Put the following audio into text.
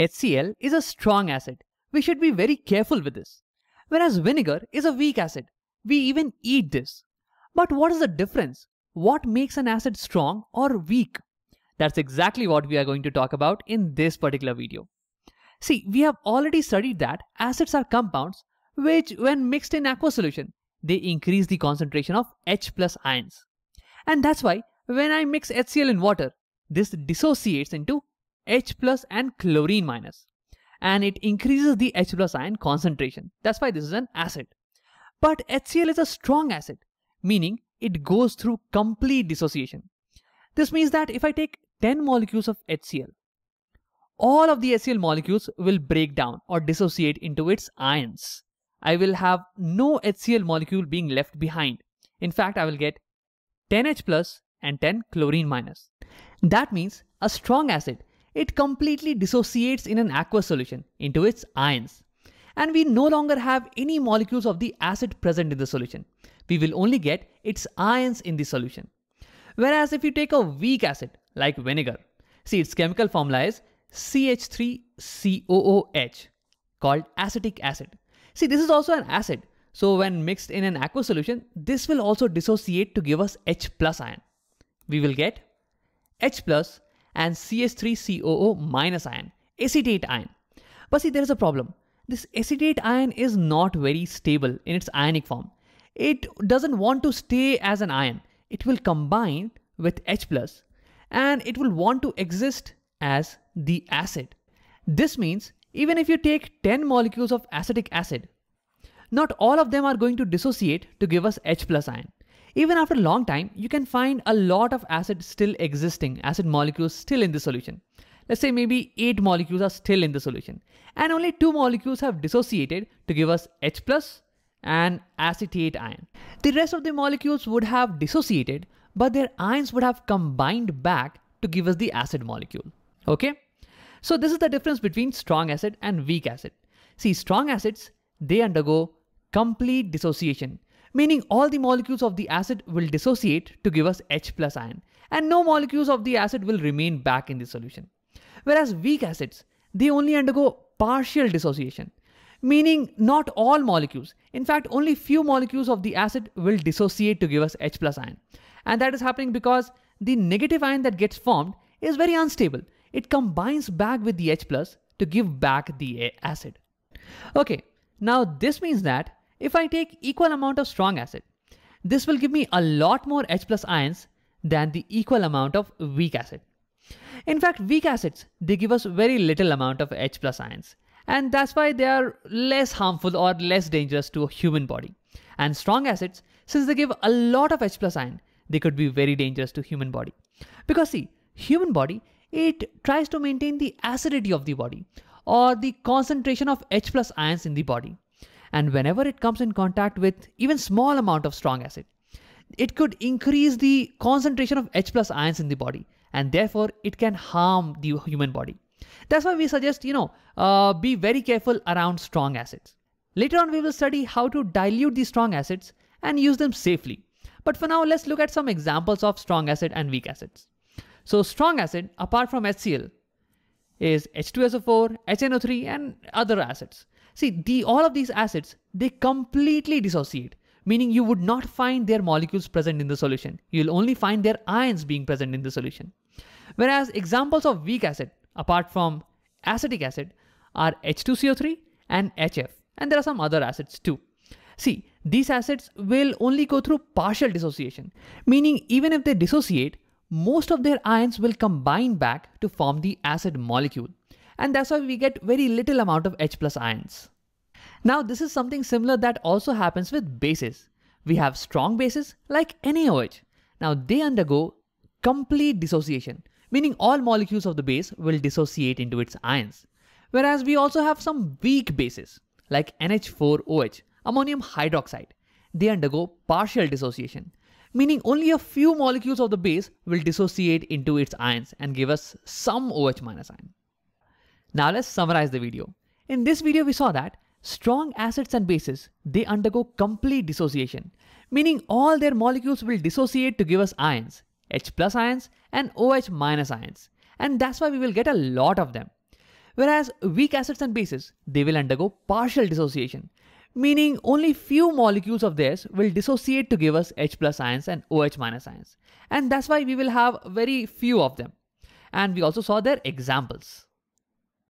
HCl is a strong acid. We should be very careful with this. Whereas vinegar is a weak acid. We even eat this. But what is the difference? What makes an acid strong or weak? That's exactly what we are going to talk about in this particular video. See, we have already studied that acids are compounds which when mixed in aqua solution, they increase the concentration of H plus ions. And that's why when I mix HCl in water, this dissociates into H plus and chlorine minus, and it increases the H plus ion concentration. That's why this is an acid. But HCl is a strong acid, meaning it goes through complete dissociation. This means that if I take 10 molecules of HCl, all of the HCl molecules will break down or dissociate into its ions. I will have no HCl molecule being left behind. In fact, I will get 10H plus and 10 chlorine minus. That means a strong acid it completely dissociates in an aqueous solution into its ions. And we no longer have any molecules of the acid present in the solution. We will only get its ions in the solution. Whereas if you take a weak acid like vinegar, see its chemical formula is CH3COOH called acetic acid. See, this is also an acid. So when mixed in an aqueous solution, this will also dissociate to give us H plus ion. We will get H plus and CH3COO minus ion, acetate ion. But see, there is a problem. This acetate ion is not very stable in its ionic form. It doesn't want to stay as an ion. It will combine with H+, and it will want to exist as the acid. This means even if you take 10 molecules of acetic acid, not all of them are going to dissociate to give us H plus ion. Even after a long time, you can find a lot of acid still existing, acid molecules still in the solution. Let's say maybe 8 molecules are still in the solution and only 2 molecules have dissociated to give us H plus and acetate ion. The rest of the molecules would have dissociated but their ions would have combined back to give us the acid molecule. Okay? So this is the difference between strong acid and weak acid. See strong acids, they undergo complete dissociation meaning all the molecules of the acid will dissociate to give us H plus ion and no molecules of the acid will remain back in the solution. Whereas weak acids, they only undergo partial dissociation, meaning not all molecules, in fact only few molecules of the acid will dissociate to give us H plus ion. And that is happening because the negative ion that gets formed is very unstable. It combines back with the H plus to give back the acid. Okay, now this means that if I take equal amount of strong acid. This will give me a lot more H plus ions than the equal amount of weak acid. In fact, weak acids, they give us very little amount of H plus ions and that's why they are less harmful or less dangerous to a human body. And strong acids, since they give a lot of H plus ion, they could be very dangerous to human body. Because see, human body, it tries to maintain the acidity of the body or the concentration of H plus ions in the body and whenever it comes in contact with even small amount of strong acid, it could increase the concentration of H plus ions in the body and therefore it can harm the human body. That's why we suggest, you know, uh, be very careful around strong acids. Later on, we will study how to dilute these strong acids and use them safely. But for now, let's look at some examples of strong acid and weak acids. So strong acid, apart from HCl, is H2SO4, HNO3, and other acids. See, the, all of these acids, they completely dissociate, meaning you would not find their molecules present in the solution. You'll only find their ions being present in the solution. Whereas examples of weak acid, apart from acetic acid, are H2CO3 and HF, and there are some other acids too. See, these acids will only go through partial dissociation, meaning even if they dissociate, most of their ions will combine back to form the acid molecule. And that's why we get very little amount of H plus ions. Now this is something similar that also happens with bases. We have strong bases like NaOH. Now they undergo complete dissociation, meaning all molecules of the base will dissociate into its ions. Whereas we also have some weak bases like NH4OH, ammonium hydroxide. They undergo partial dissociation, meaning only a few molecules of the base will dissociate into its ions and give us some OH minus ion. Now let's summarize the video. In this video, we saw that strong acids and bases, they undergo complete dissociation, meaning all their molecules will dissociate to give us ions, H plus ions and OH minus ions. And that's why we will get a lot of them. Whereas weak acids and bases, they will undergo partial dissociation, meaning only few molecules of theirs will dissociate to give us H plus ions and OH minus ions. And that's why we will have very few of them. And we also saw their examples.